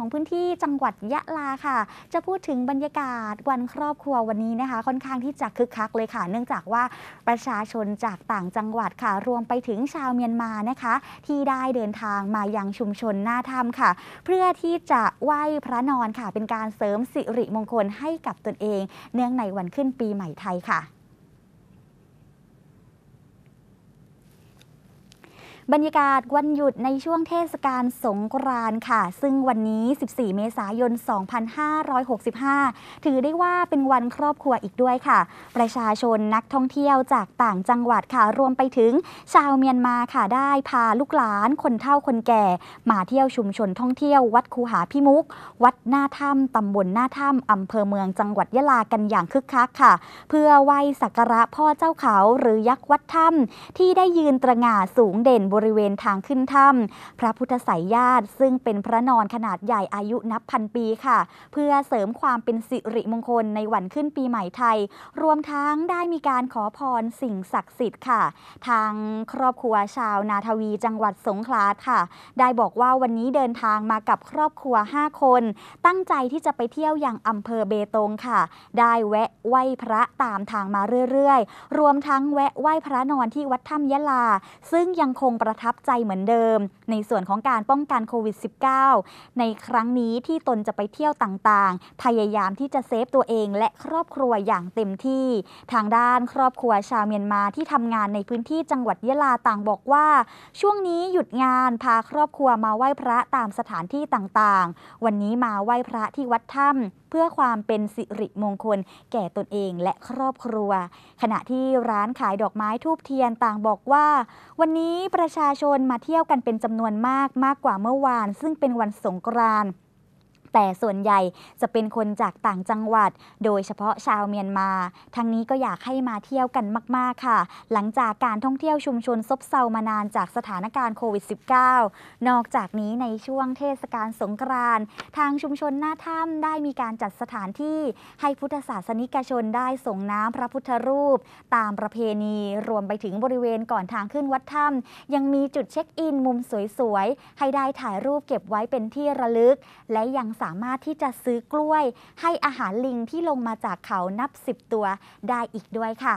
ของพื้นที่จังหวัดยะลาค่ะ จะพูดถึงบรรยากาศวันครอบครัววันนี้นะคะค่อนข้างที่จะคึกคักเลยค่ะ เนื่องจากว่าประชาชนจากต่างจังหวัดค่ะ รวมไปถึงชาวเมียนมานะคะ ที่ได้เดินทางมายังชุมชนหน้าถ้ำค่ะ เพื่อที่จะไหว้พระนอนค่ะ เป็นการเสริมสิริมงคลให้กับตนเอง เนื่องในวันขึ้นปีใหม่ไทยค่ะบรรยากาศวันหยุดในช่วงเทศกาลสงกรานต์ค่ะ ซึ่งวันนี้ 14 เมษายน 2565 ถือได้ว่าเป็นวันครอบครัวอีกด้วยค่ะ ประชาชนนักท่องเที่ยวจากต่างจังหวัดค่ะ รวมไปถึงชาวเมียนมาค่ะได้ พาลูกหลานคนเฒ่าคนแก่ มาเที่ยวชุมชนท่องเที่ยววัดคูหาพิมุก วัดหน้าถ้ำตำบลหน้าถ้ำอำเภอเมืองจังหวัดยะลากันอย่างคึกคักค่ะเพื่อไหว้สักการะพ่อเจ้าเขาหรือยักษ์วัดถ้ำที่ได้ยืนตระหง่าสูงเด่นบนริเวณทางขึ้นถ้ำพระพุทธสายญาติซึ่งเป็นพระนอนขนาดใหญ่อายุนับพันปีค่ะ เพื่อเสริมความเป็นสิริมงคลในวันขึ้นปีใหม่ไทย รวมทั้งได้มีการขอพรสิ่งศักดิ์สิทธิ์ค่ะ ทางครอบครัวชาวนาทวีจังหวัดสงขลาค่ะ ได้บอกว่าวันนี้เดินทางมากับครอบครัว 5 คน ตั้งใจที่จะไปเที่ยวอย่างอำเภอเบตงค่ะ ได้แวะไหว้พระตามทางมาเรื่อยๆ รวมทั้งแวะไหว้พระนอนที่วัดถ้ำยะลา ซึ่งยังคงประประทับใจเหมือนเดิมในส่วนของการป้องกันโควิด -19 ในครั้งนี้ที่ตนจะไปเที่ยวต่างๆ พยายามที่จะเซฟตัวเองและครอบครัวอย่างเต็มที่ ทางด้านครอบครัวชาวเมียนมาที่ทำงานในพื้นที่จังหวัดยะลาต่างบอกว่า ช่วงนี้หยุดงานพาครอบครัวมาไหว้พระตามสถานที่ต่างๆ วันนี้มาไหว้พระที่วัดถ้ำเพื่อความเป็นสิริมงคลแก่ตนเองและครอบครัว ขณะที่ร้านขายดอกไม้ทูบเทียนต่างบอกว่า วันนี้ประชาชนมาเที่ยวกันเป็นจำนวนมากมากกว่าเมื่อวาน ซึ่งเป็นวันสงกรานแต่ส่วนใหญ่จะเป็นคนจากต่างจังหวัด โดยเฉพาะชาวเมียนมา ทั้งนี้ก็อยากให้มาเที่ยวกันมากๆค่ะ หลังจากการท่องเที่ยวชุมชนซบเซามานานจากสถานการณ์โควิด -19 นอกจากนี้ในช่วงเทศกาลสงกรานต์ทางชุมชนหน้าถ้ำได้มีการจัดสถานที่ให้พุทธศาสนิกชนได้ส่งน้ำพระพุทธรูป ตามประเพณีรวมไปถึงบริเวณก่อนทางขึ้นวัดถ้ำยังมีจุดเช็คอินมุมสวยๆให้ได้ถ่ายรูปเก็บไว้เป็นที่ระลึก และยังสามารถที่จะซื้อกล้วยให้อาหารลิงที่ลงมาจากเขานับ 10 ตัวได้อีกด้วยค่ะ